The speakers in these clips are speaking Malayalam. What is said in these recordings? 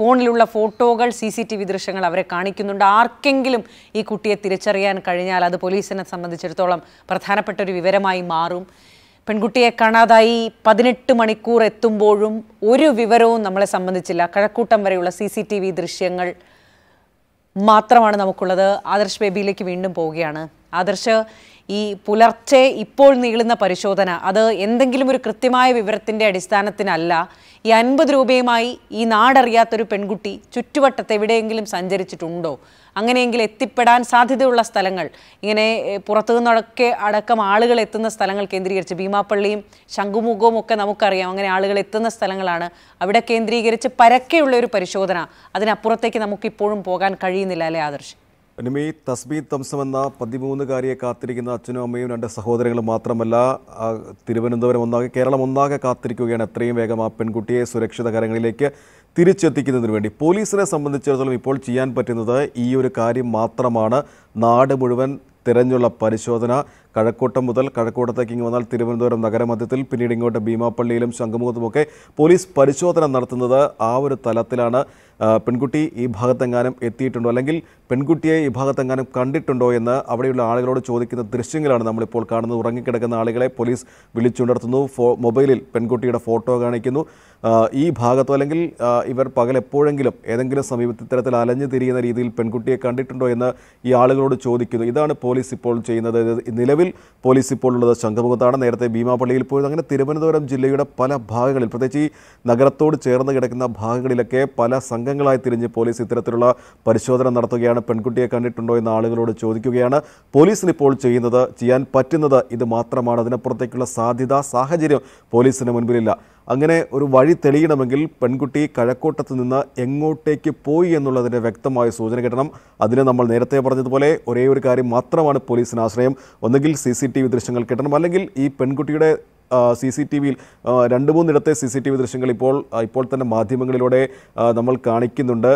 ഫോണിലുള്ള ഫോട്ടോകൾ സി സി ടി വി ദൃശ്യങ്ങൾ അവരെ കാണിക്കുന്നുണ്ട് ആർക്കെങ്കിലും ഈ കുട്ടിയെ തിരിച്ചറിയാൻ കഴിഞ്ഞാൽ അത് പോലീസിനെ സംബന്ധിച്ചിടത്തോളം പ്രധാനപ്പെട്ട ഒരു വിവരമായി മാറും പെൺകുട്ടിയെ കാണാതായി പതിനെട്ട് മണിക്കൂർ എത്തുമ്പോഴും ഒരു വിവരവും നമ്മളെ സംബന്ധിച്ചില്ല കഴക്കൂട്ടം വരെയുള്ള സി സി ടി വി ദൃശ്യങ്ങൾ മാത്രമാണ് നമുക്കുള്ളത് ആദർശ് ബേബിയിലേക്ക് വീണ്ടും പോവുകയാണ് ആദർശ് ഈ പുലർച്ചെ ഇപ്പോൾ നീളുന്ന പരിശോധന അത് എന്തെങ്കിലും ഒരു കൃത്യമായ വിവരത്തിൻ്റെ അടിസ്ഥാനത്തിനല്ല ഈ അൻപത് രൂപയുമായി ഈ നാടറിയാത്തൊരു പെൺകുട്ടി ചുറ്റുവട്ടത്ത് എവിടെയെങ്കിലും സഞ്ചരിച്ചിട്ടുണ്ടോ അങ്ങനെയെങ്കിൽ എത്തിപ്പെടാൻ സാധ്യതയുള്ള സ്ഥലങ്ങൾ ഇങ്ങനെ പുറത്തു നിന്നൊക്കെ അടക്കം ആളുകൾ എത്തുന്ന സ്ഥലങ്ങൾ കേന്ദ്രീകരിച്ച് ഭീമാപ്പള്ളിയും ശംഖുമുഖവും ഒക്കെ നമുക്കറിയാം അങ്ങനെ ആളുകൾ എത്തുന്ന സ്ഥലങ്ങളാണ് അവിടെ കേന്ദ്രീകരിച്ച് പരക്കെയുള്ള ഒരു പരിശോധന അതിനപ്പുറത്തേക്ക് നമുക്കിപ്പോഴും പോകാൻ കഴിയുന്നില്ല അല്ലേ ആദർശ് അനുമി തസ്മി തംസം എന്ന പതിമൂന്നുകാരിയെ കാത്തിരിക്കുന്ന അച്ഛനും അമ്മയും രണ്ട് സഹോദരങ്ങളും മാത്രമല്ല തിരുവനന്തപുരം ഒന്നാകെ കേരളം ഒന്നാകെ കാത്തിരിക്കുകയാണ് എത്രയും വേഗം ആ പെൺകുട്ടിയെ സുരക്ഷിത കരങ്ങളിലേക്ക് തിരിച്ചെത്തിക്കുന്നതിന് വേണ്ടി പോലീസിനെ സംബന്ധിച്ചിടത്തോളം ഇപ്പോൾ ചെയ്യാൻ പറ്റുന്നത് ഈ ഒരു കാര്യം മാത്രമാണ് നാട് മുഴുവൻ തിരഞ്ഞുള്ള പരിശോധന കഴക്കൂട്ടം മുതൽ കഴക്കൂട്ടത്തേക്ക് ഇങ്ങ് വന്നാൽ തിരുവനന്തപുരം നഗരമധ്യത്തിൽ പിന്നീട് ഇങ്ങോട്ട് ഭീമാപ്പള്ളിയിലും ശംഖുമുഖത്തുമൊക്കെ പോലീസ് പരിശോധന നടത്തുന്നത് ആ ഒരു തലത്തിലാണ് പെൺകുട്ടി ഈ ഭാഗത്തെങ്ങാനും എത്തിയിട്ടുണ്ടോ അല്ലെങ്കിൽ പെൺകുട്ടിയെ ഈ ഭാഗത്തെങ്ങാനും കണ്ടിട്ടുണ്ടോ എന്ന് അവിടെയുള്ള ആളുകളോട് ചോദിക്കുന്ന ദൃശ്യങ്ങളാണ് നമ്മളിപ്പോൾ കാണുന്നത് ഉറങ്ങിക്കിടക്കുന്ന ആളുകളെ പോലീസ് വിളിച്ചുണർത്തുന്നു ഫോ മൊബൈലിൽ പെൺകുട്ടിയുടെ ഫോട്ടോ കാണിക്കുന്നു ഈ ഭാഗത്തോ അല്ലെങ്കിൽ ഇവർ പകൽ എപ്പോഴെങ്കിലും ഏതെങ്കിലും സമീപത്തെ തരത്തിൽ അലഞ്ഞു തിരിയുന്ന രീതിയിൽ പെൺകുട്ടിയെ കണ്ടിട്ടുണ്ടോ എന്ന് ഈ ആളുകളോട് ചോദിക്കുന്നു ഇതാണ് പോലീസ് ഇപ്പോൾ ചെയ്യുന്നത് നിലവിൽ നിലവിൽ പോലീസ് ഇപ്പോൾ ഉള്ളത് ശംഖുമുഖത്താണ് നേരത്തെ ഭീമാപള്ളിയിൽ പോയത് അങ്ങനെ തിരുവനന്തപുരം ജില്ലയുടെ പല ഭാഗങ്ങളിൽ പ്രത്യേകിച്ച് ഈ നഗരത്തോട് ചേർന്ന് കിടക്കുന്ന ഭാഗങ്ങളിലൊക്കെ പല സംഘങ്ങളായി തിരിഞ്ഞ് പോലീസ് ഇത്തരത്തിലുള്ള പരിശോധന നടത്തുകയാണ് പെൺകുട്ടിയെ കണ്ടിട്ടുണ്ടോ എന്ന് ആളുകളോട് ചോദിക്കുകയാണ് പോലീസിന് ഇപ്പോൾ ചെയ്യുന്നത് ചെയ്യാൻ പറ്റുന്നത് ഇത് മാത്രമാണ് അതിനപ്പുറത്തേക്കുള്ള സാധ്യത സാഹചര്യം പോലീസിന് മുൻപിലില്ല അങ്ങനെ ഒരു വഴി തെളിയണമെങ്കിൽ പെൺകുട്ടി കഴക്കൂട്ടത്ത് നിന്ന് എങ്ങോട്ടേക്ക് പോയി എന്നുള്ളതിൻ്റെ വ്യക്തമായ സൂചന കിട്ടണം അതിന് നമ്മൾ നേരത്തെ പറഞ്ഞതുപോലെ ഒരേ ഒരു കാര്യം മാത്രമാണ് പോലീസിന് ആശ്രയം ഒന്നുകിൽ സി ദൃശ്യങ്ങൾ കിട്ടണം അല്ലെങ്കിൽ ഈ പെൺകുട്ടിയുടെ സി സി ടി വിയിൽ രണ്ട് മൂന്നിടത്തെ സി സി ടി വി ദൃശ്യങ്ങൾ ഇപ്പോൾ ഇപ്പോൾ തന്നെ മാധ്യമങ്ങളിലൂടെ നമ്മൾ കാണിക്കുന്നുണ്ട്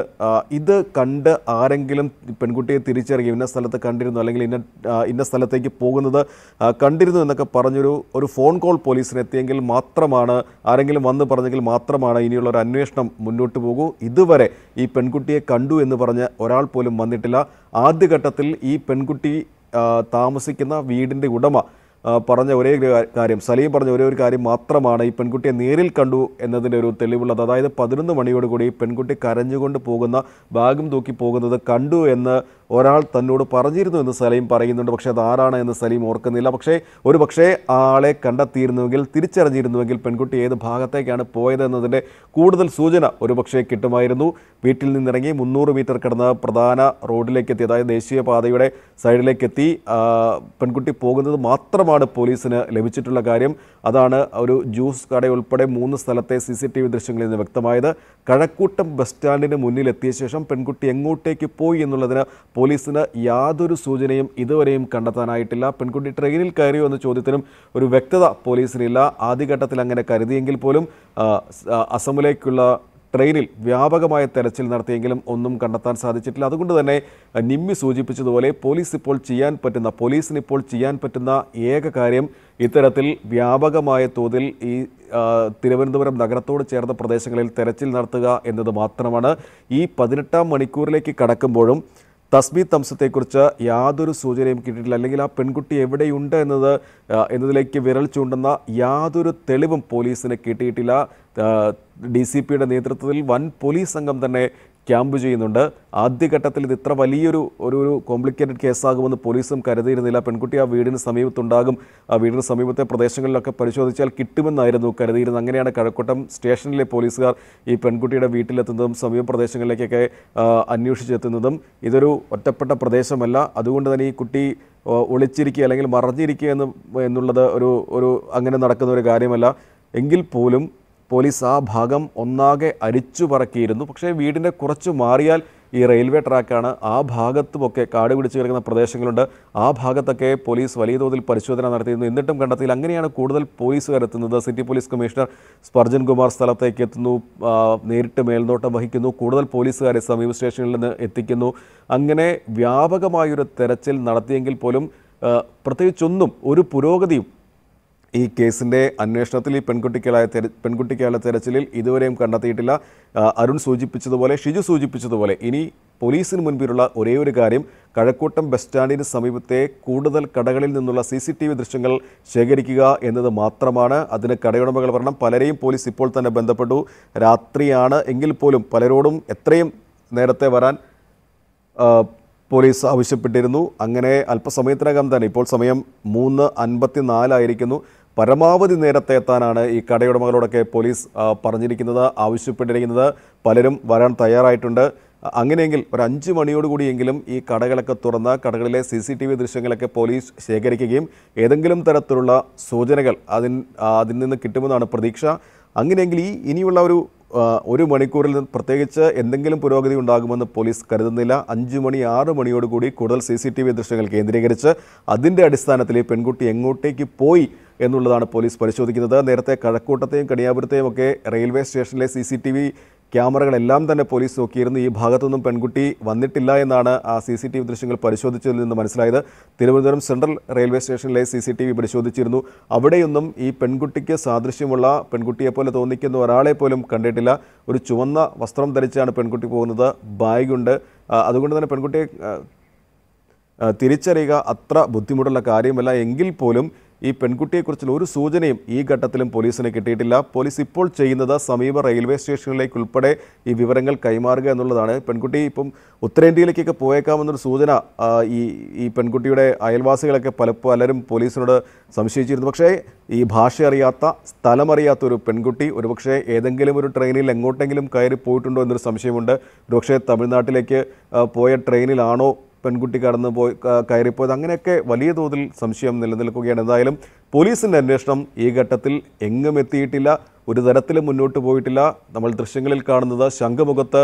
ഇത് കണ്ട് ആരെങ്കിലും പെൺകുട്ടിയെ തിരിച്ചറിയും ഇന്ന സ്ഥലത്ത് കണ്ടിരുന്നു അല്ലെങ്കിൽ ഇന്ന ഇന്ന സ്ഥലത്തേക്ക് പോകുന്നത് കണ്ടിരുന്നു എന്നൊക്കെ പറഞ്ഞൊരു ഒരു ഫോൺ കോൾ പോലീസിന് എത്തിയെങ്കിൽ മാത്രമാണ് ആരെങ്കിലും വന്ന് പറഞ്ഞെങ്കിൽ മാത്രമാണ് ഇനിയുള്ള ഒരു അന്വേഷണം മുന്നോട്ട് പോകൂ ഇതുവരെ ഈ പെൺകുട്ടിയെ കണ്ടു എന്ന് പറഞ്ഞ് ഒരാൾ പോലും വന്നിട്ടില്ല ആദ്യഘട്ടത്തിൽ ഈ പെൺകുട്ടി താമസിക്കുന്ന വീടിൻ്റെ ഉടമ പറഞ്ഞ ഒരേ കാര്യം സലീം പറഞ്ഞ ഒരേ ഒരു കാര്യം മാത്രമാണ് ഈ പെൺകുട്ടിയെ നേരിൽ കണ്ടു എന്നതിൻ്റെ ഒരു തെളിവുള്ളത് അതായത് പതിനൊന്ന് മണിയോടുകൂടി പെൺകുട്ടി കരഞ്ഞുകൊണ്ട് പോകുന്ന ബാഗും തൂക്കി പോകുന്നത് കണ്ടു എന്ന് ഒരാൾ തന്നോട് പറഞ്ഞിരുന്നു എന്ന് സലീം പറയുന്നുണ്ട് പക്ഷേ അതാരാണ് എന്ന് സലീം ഓർക്കുന്നില്ല പക്ഷേ ഒരു പക്ഷേ ആളെ കണ്ടെത്തിയിരുന്നുവെങ്കിൽ തിരിച്ചറിഞ്ഞിരുന്നുവെങ്കിൽ പെൺകുട്ടി ഏത് ഭാഗത്തേക്കാണ് പോയത് എന്നതിൻ്റെ കൂടുതൽ സൂചന ഒരു പക്ഷേ കിട്ടുമായിരുന്നു വീട്ടിൽ നിന്നിറങ്ങി മുന്നൂറ് മീറ്റർ കിടന്ന പ്രധാന റോഡിലേക്ക് എത്തി അതായത് ദേശീയപാതയുടെ സൈഡിലേക്ക് എത്തി പെൺകുട്ടി പോകുന്നത് മാത്രമാണ് പോലീസിന് ലഭിച്ചിട്ടുള്ള കാര്യം അതാണ് ഒരു ജ്യൂസ് കടയുൾപ്പെടെ മൂന്ന് സ്ഥലത്തെ സി സി ടി വി ദൃശ്യങ്ങളിൽ നിന്ന് വ്യക്തമായത് കഴക്കൂട്ടം ബസ് സ്റ്റാൻഡിന് മുന്നിലെത്തിയ ശേഷം പെൺകുട്ടി എങ്ങോട്ടേക്ക് പോയി എന്നുള്ളതിന് പോലീസിന് യാതൊരു സൂചനയും ഇതുവരെയും കണ്ടെത്താനായിട്ടില്ല പെൺകുട്ടി ട്രെയിനിൽ കയറിയോ എന്ന ചോദ്യത്തിനും ഒരു വ്യക്തത പോലീസിനില്ല ആദ്യഘട്ടത്തിൽ അങ്ങനെ കരുതിയെങ്കിൽ പോലും അസമിലേക്കുള്ള ട്രെയിനിൽ വ്യാപകമായ തെരച്ചിൽ നടത്തിയെങ്കിലും ഒന്നും കണ്ടെത്താൻ സാധിച്ചിട്ടില്ല അതുകൊണ്ട് തന്നെ നിമ്മി സൂചിപ്പിച്ചതുപോലെ പോലീസ് ഇപ്പോൾ ചെയ്യാൻ പറ്റുന്ന പോലീസിന് ഇപ്പോൾ ചെയ്യാൻ പറ്റുന്ന ഏക കാര്യം ഇത്തരത്തിൽ വ്യാപകമായ തോതിൽ ഈ തിരുവനന്തപുരം നഗരത്തോട് ചേർന്ന പ്രദേശങ്ങളിൽ തെരച്ചിൽ നടത്തുക എന്നത് മാത്രമാണ് ഈ പതിനെട്ടാം മണിക്കൂറിലേക്ക് കടക്കുമ്പോഴും തസ്ബി തംസത്തെക്കുറിച്ച് യാതൊരു സൂചനയും കിട്ടിയിട്ടില്ല അല്ലെങ്കിൽ ആ പെൺകുട്ടി എവിടെയുണ്ട് എന്നത് എന്നതിലേക്ക് വിരൽ ചൂണ്ടുന്ന യാതൊരു തെളിവും പോലീസിന് കിട്ടിയിട്ടില്ല ഡി സി പിയുടെ നേതൃത്വത്തിൽ വൻ പോലീസ് സംഘം തന്നെ ക്യാമ്പ് ചെയ്യുന്നുണ്ട് ആദ്യഘട്ടത്തിൽ ഇത് ഇത്ര വലിയൊരു ഒരു ഒരു കോംപ്ലിക്കേറ്റഡ് കേസാകുമെന്ന് പോലീസും കരുതിയിരുന്നില്ല പെൺകുട്ടി ആ വീടിന് സമീപത്തുണ്ടാകും ആ വീടിന് സമീപത്തെ പ്രദേശങ്ങളിലൊക്കെ പരിശോധിച്ചാൽ കിട്ടുമെന്നായിരുന്നു കരുതിയിരുന്നത് അങ്ങനെയാണ് കഴക്കൂട്ടം സ്റ്റേഷനിലെ പോലീസുകാർ ഈ പെൺകുട്ടിയുടെ വീട്ടിലെത്തുന്നതും സമീപ പ്രദേശങ്ങളിലേക്കൊക്കെ അന്വേഷിച്ചെത്തുന്നതും ഇതൊരു ഒറ്റപ്പെട്ട പ്രദേശമല്ല അതുകൊണ്ട് തന്നെ ഈ കുട്ടി ഒളിച്ചിരിക്കുക അല്ലെങ്കിൽ മറഞ്ഞിരിക്കുക എന്ന് എന്നുള്ളത് ഒരു ഒരു അങ്ങനെ നടക്കുന്ന ഒരു കാര്യമല്ല എങ്കിൽ പോലും പോലീസ് ആ ഭാഗം ഒന്നാകെ അരിച്ചു പറക്കിയിരുന്നു പക്ഷേ വീടിൻ്റെ കുറച്ച് മാറിയാൽ ഈ റെയിൽവേ ട്രാക്കാണ് ആ ഭാഗത്തുമൊക്കെ കാട് പിടിച്ചു കിടക്കുന്ന പ്രദേശങ്ങളുണ്ട് ആ ഭാഗത്തൊക്കെ പോലീസ് വലിയ തോതിൽ പരിശോധന നടത്തിയിരുന്നു എന്നിട്ടും കണ്ടെത്തിയിൽ അങ്ങനെയാണ് കൂടുതൽ പോലീസുകാർ എത്തുന്നത് city police commissioner Sparjan Kumar സ്ഥലത്തേക്ക് എത്തുന്നു നേരിട്ട് മേൽനോട്ടം വഹിക്കുന്നു കൂടുതൽ പോലീസുകാരെ സമീപ സ്റ്റേഷനിൽ നിന്ന് എത്തിക്കുന്നു അങ്ങനെ വ്യാപകമായൊരു തെരച്ചിൽ നടത്തിയെങ്കിൽ പോലും പ്രത്യേകിച്ചൊന്നും ഒരു പുരോഗതിയും ഈ കേസിൻ്റെ അന്വേഷണത്തിൽ ഈ പെൺകുട്ടിക്കായ പെൺകുട്ടിക്കായുള്ള തെരച്ചിലിൽ ഇതുവരെയും കണ്ടെത്തിയിട്ടില്ല അരുൺ സൂചിപ്പിച്ചതുപോലെ ഷിജു സൂചിപ്പിച്ചതുപോലെ ഇനി പോലീസിന് മുൻപിലുള്ള ഒരേ ഒരു കാര്യം കഴക്കൂട്ടം ബസ് സ്റ്റാൻഡിന് സമീപത്തെ കൂടുതൽ കടകളിൽ നിന്നുള്ള സി സി ടി വി ദൃശ്യങ്ങൾ ശേഖരിക്കുക എന്നത് മാത്രമാണ് അതിന് കടയുടമകൾ പറഞ്ഞ പലരെയും പോലീസ് ഇപ്പോൾ തന്നെ ബന്ധപ്പെട്ടു രാത്രിയാണ് എങ്കിൽ പോലും പലരോടും എത്രയും നേരത്തെ വരാൻ പോലീസ് ആവശ്യപ്പെട്ടിരുന്നു അങ്ങനെ അല്പസമയത്തിനകം തന്നെ ഇപ്പോൾ സമയം മൂന്ന് നാലായിരിക്കുന്നു പരമാവധി നേരത്തെ എത്താനാണ് ഈ കടയുടമകളോടൊക്കെ പോലീസ് പറഞ്ഞിരിക്കുന്നത് ആവശ്യപ്പെട്ടിരിക്കുന്നത് പലരും വരാൻ തയ്യാറായിട്ടുണ്ട് അങ്ങനെയെങ്കിൽ ഒരു അഞ്ച് മണിയോടുകൂടിയെങ്കിലും ഈ കടകളൊക്കെ തുറന്ന് കടകളിലെ സി സി ടി വി ദൃശ്യങ്ങളൊക്കെ പോലീസ് ശേഖരിക്കുകയും ഏതെങ്കിലും തരത്തിലുള്ള സൂചനകൾ അതിൻ അതിൽ നിന്ന് കിട്ടുമെന്നാണ് പ്രതീക്ഷ അങ്ങനെയെങ്കിൽ ഈ ഇനിയുള്ള ഒരു ഒരു മണിക്കൂറിൽ നിന്ന് പ്രത്യേകിച്ച് എന്തെങ്കിലും പുരോഗതി ഉണ്ടാകുമെന്ന് പോലീസ് കരുതുന്നില്ല അഞ്ച് മണി ആറ് മണിയോടുകൂടി കൂടുതൽ സി സി ടി വി ദൃശ്യങ്ങൾ കേന്ദ്രീകരിച്ച് അതിൻ്റെ അടിസ്ഥാനത്തിൽ പെൺകുട്ടി എങ്ങോട്ടേക്ക് പോയി എന്നുള്ളതാണ് പോലീസ് പരിശോധിക്കുന്നത് നേരത്തെ കഴക്കൂട്ടത്തെയും കണിയാപുരത്തെയും ഒക്കെ റെയിൽവേ സ്റ്റേഷനിലെ സി സി ടി വി ക്യാമറകളെല്ലാം തന്നെ പോലീസ് നോക്കിയിരുന്നു ഈ ഭാഗത്തുനിന്നും പെൺകുട്ടി വന്നിട്ടില്ല എന്നാണ് ആ സി സി ടി വി ദൃശ്യങ്ങൾ പരിശോധിച്ചതിൽ നിന്ന് മനസ്സിലായത് തിരുവനന്തപുരം സെൻട്രൽ റെയിൽവേ സ്റ്റേഷനിലെ സി സി ടി വി പരിശോധിച്ചിരുന്നു അവിടെയൊന്നും ഈ പെൺകുട്ടിക്ക് സാദൃശ്യമുള്ള പെൺകുട്ടിയെപ്പോലെ തോന്നിക്കുന്ന ഒരാളെ പോലും കണ്ടിട്ടില്ല ഒരു ചുവന്ന വസ്ത്രം ധരിച്ചാണ് പെൺകുട്ടി പോകുന്നത് ബാഗുണ്ട് അതുകൊണ്ട് തന്നെ പെൺകുട്ടിയെ തിരിച്ചറിയുക അത്ര ബുദ്ധിമുട്ടുള്ള കാര്യമല്ല എങ്കിൽ പോലും ഈ പെൺകുട്ടിയെക്കുറിച്ചുള്ള ഒരു സൂചനയും ഈ ഘട്ടത്തിലും പോലീസിന് കിട്ടിയിട്ടില്ല പോലീസ് ഇപ്പോൾ ചെയ്യുന്നത് സമീപ റെയിൽവേ സ്റ്റേഷനിലേക്ക് ഉൾപ്പെടെ ഈ വിവരങ്ങൾ കൈമാറുക എന്നുള്ളതാണ് പെൺകുട്ടി ഇപ്പം ഉത്തരേന്ത്യയിലേക്കൊക്കെ പോയേക്കാമെന്നൊരു സൂചന ഈ ഈ പെൺകുട്ടിയുടെ അയൽവാസികളൊക്കെ പല പലരും പോലീസിനോട് സംശയിച്ചിരുന്നു പക്ഷേ ഈ ഭാഷ അറിയാത്ത സ്ഥലമറിയാത്ത ഒരു പെൺകുട്ടി ഒരുപക്ഷെ ഏതെങ്കിലും ഒരു ട്രെയിനിൽ എങ്ങോട്ടെങ്കിലും കയറി പോയിട്ടുണ്ടോ എന്നൊരു സംശയമുണ്ട് ഒരുപക്ഷെ തമിഴ്നാട്ടിലേക്ക് പോയ ട്രെയിനിലാണോ പെൺകുട്ടി കടന്നു പോയി കയറിപ്പോയത് അങ്ങനെയൊക്കെ വലിയ തോതിൽ സംശയം നിലനിൽക്കുകയാണ് എന്തായാലും പോലീസിൻ്റെ അന്വേഷണം ഈ ഘട്ടത്തിൽ എങ്ങും എത്തിയിട്ടില്ല ഒരു തരത്തിലും മുന്നോട്ട് പോയിട്ടില്ല നമ്മൾ ദൃശ്യങ്ങളിൽ കാണുന്നത് ശംഖുമുഖത്ത്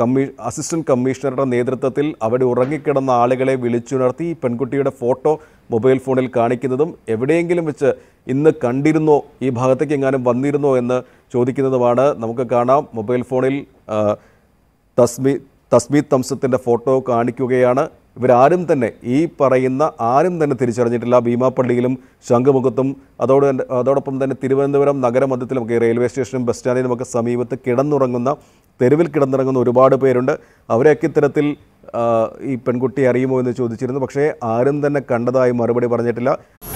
കമ്മീ അസിസ്റ്റന്റ് കമ്മീഷണറുടെ നേതൃത്വത്തിൽ അവിടെ ഉറങ്ങിക്കിടന്ന ആളുകളെ വിളിച്ചുണർത്തി പെൺകുട്ടിയുടെ ഫോട്ടോ മൊബൈൽ ഫോണിൽ കാണിക്കുന്നതും എവിടെയെങ്കിലും വെച്ച് ഇന്ന് കണ്ടിരുന്നോ ഈ ഭാഗത്തേക്ക് എങ്ങാനും വന്നിരുന്നോ എന്ന് ചോദിക്കുന്നതുമാണ് നമുക്ക് കാണാം മൊബൈൽ ഫോണിൽ തസ്മി തസ്മീത് തംസത്തിൻ്റെ ഫോട്ടോ കാണിക്കുകയാണ് ഇവരാരും തന്നെ ഈ പറയുന്ന ആരും തന്നെ തിരിച്ചറിഞ്ഞിട്ടില്ല ഭീമാപ്പള്ളിയിലും ശംഖുമുഖത്തും അതോട് അതോടൊപ്പം തന്നെ തിരുവനന്തപുരം ഒക്കെ റെയിൽവേ സ്റ്റേഷനും ബസ് ഒക്കെ സമീപത്ത് കിടന്നുറങ്ങുന്ന തെരുവിൽ കിടന്നിറങ്ങുന്ന ഒരുപാട് പേരുണ്ട് അവരെയൊക്കെ ഇത്തരത്തിൽ ഈ പെൺകുട്ടി അറിയുമോ എന്ന് ചോദിച്ചിരുന്നു പക്ഷേ ആരും തന്നെ കണ്ടതായി മറുപടി പറഞ്ഞിട്ടില്ല